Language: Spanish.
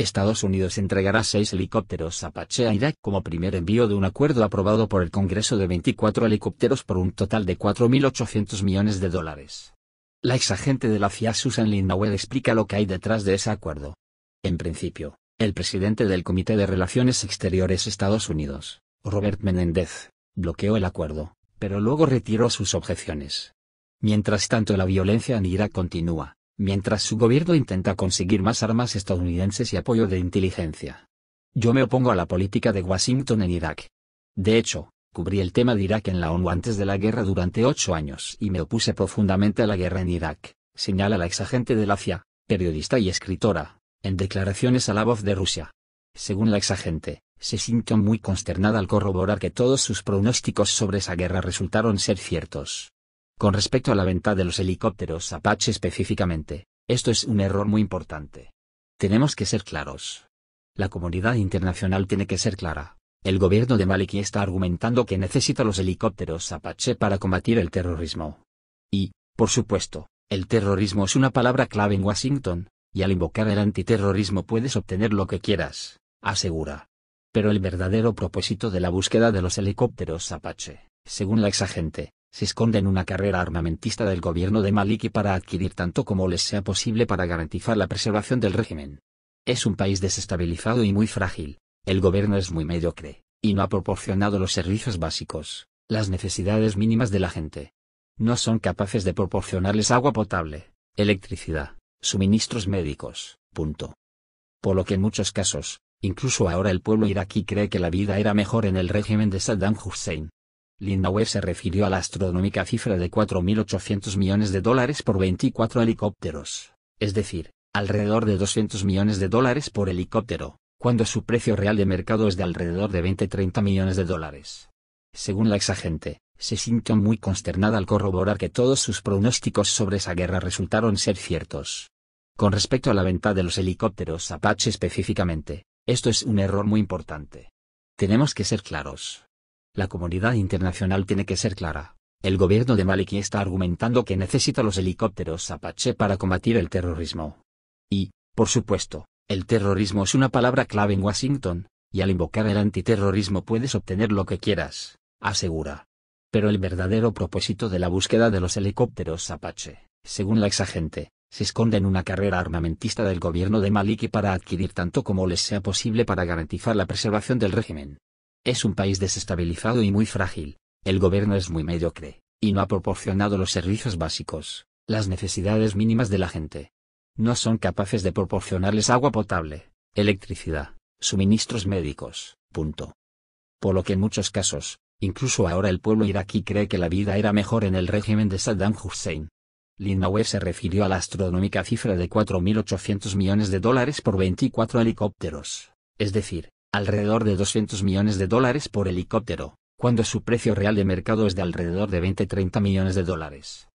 Estados Unidos entregará seis helicópteros Apache a Irak como primer envío de un acuerdo aprobado por el Congreso de 24 helicópteros por un total de 4.800 millones de dólares. La exagente de la CIA Susan Lindauer explica lo que hay detrás de ese acuerdo. En principio, el presidente del Comité de Relaciones Exteriores Estados Unidos, Robert Menéndez, bloqueó el acuerdo, pero luego retiró sus objeciones. Mientras tanto la violencia en Irak continúa mientras su gobierno intenta conseguir más armas estadounidenses y apoyo de inteligencia. Yo me opongo a la política de Washington en Irak. De hecho, cubrí el tema de Irak en la ONU antes de la guerra durante ocho años y me opuse profundamente a la guerra en Irak, señala la exagente de la CIA, periodista y escritora, en declaraciones a la voz de Rusia. Según la exagente, se sintió muy consternada al corroborar que todos sus pronósticos sobre esa guerra resultaron ser ciertos. Con respecto a la venta de los helicópteros Apache específicamente, esto es un error muy importante. Tenemos que ser claros. La comunidad internacional tiene que ser clara. El gobierno de Maliki está argumentando que necesita los helicópteros Apache para combatir el terrorismo. Y, por supuesto, el terrorismo es una palabra clave en Washington, y al invocar el antiterrorismo puedes obtener lo que quieras, asegura. Pero el verdadero propósito de la búsqueda de los helicópteros Apache, según la exagente, se esconden en una carrera armamentista del gobierno de Maliki para adquirir tanto como les sea posible para garantizar la preservación del régimen. Es un país desestabilizado y muy frágil, el gobierno es muy mediocre, y no ha proporcionado los servicios básicos, las necesidades mínimas de la gente. No son capaces de proporcionarles agua potable, electricidad, suministros médicos, punto. Por lo que en muchos casos, incluso ahora el pueblo iraquí cree que la vida era mejor en el régimen de Saddam Hussein, Lindauer se refirió a la astronómica cifra de 4.800 millones de dólares por 24 helicópteros, es decir, alrededor de 200 millones de dólares por helicóptero, cuando su precio real de mercado es de alrededor de 20-30 millones de dólares. Según la exagente, se sintió muy consternada al corroborar que todos sus pronósticos sobre esa guerra resultaron ser ciertos. Con respecto a la venta de los helicópteros Apache específicamente, esto es un error muy importante. Tenemos que ser claros. La comunidad internacional tiene que ser clara. El gobierno de Maliki está argumentando que necesita los helicópteros Apache para combatir el terrorismo. Y, por supuesto, el terrorismo es una palabra clave en Washington, y al invocar el antiterrorismo puedes obtener lo que quieras, asegura. Pero el verdadero propósito de la búsqueda de los helicópteros Apache, según la exagente, se esconde en una carrera armamentista del gobierno de Maliki para adquirir tanto como les sea posible para garantizar la preservación del régimen. Es un país desestabilizado y muy frágil, el gobierno es muy mediocre, y no ha proporcionado los servicios básicos, las necesidades mínimas de la gente. No son capaces de proporcionarles agua potable, electricidad, suministros médicos, punto. Por lo que en muchos casos, incluso ahora el pueblo iraquí cree que la vida era mejor en el régimen de Saddam Hussein. Linauer se refirió a la astronómica cifra de 4.800 millones de dólares por 24 helicópteros, es decir, alrededor de 200 millones de dólares por helicóptero, cuando su precio real de mercado es de alrededor de 20-30 millones de dólares.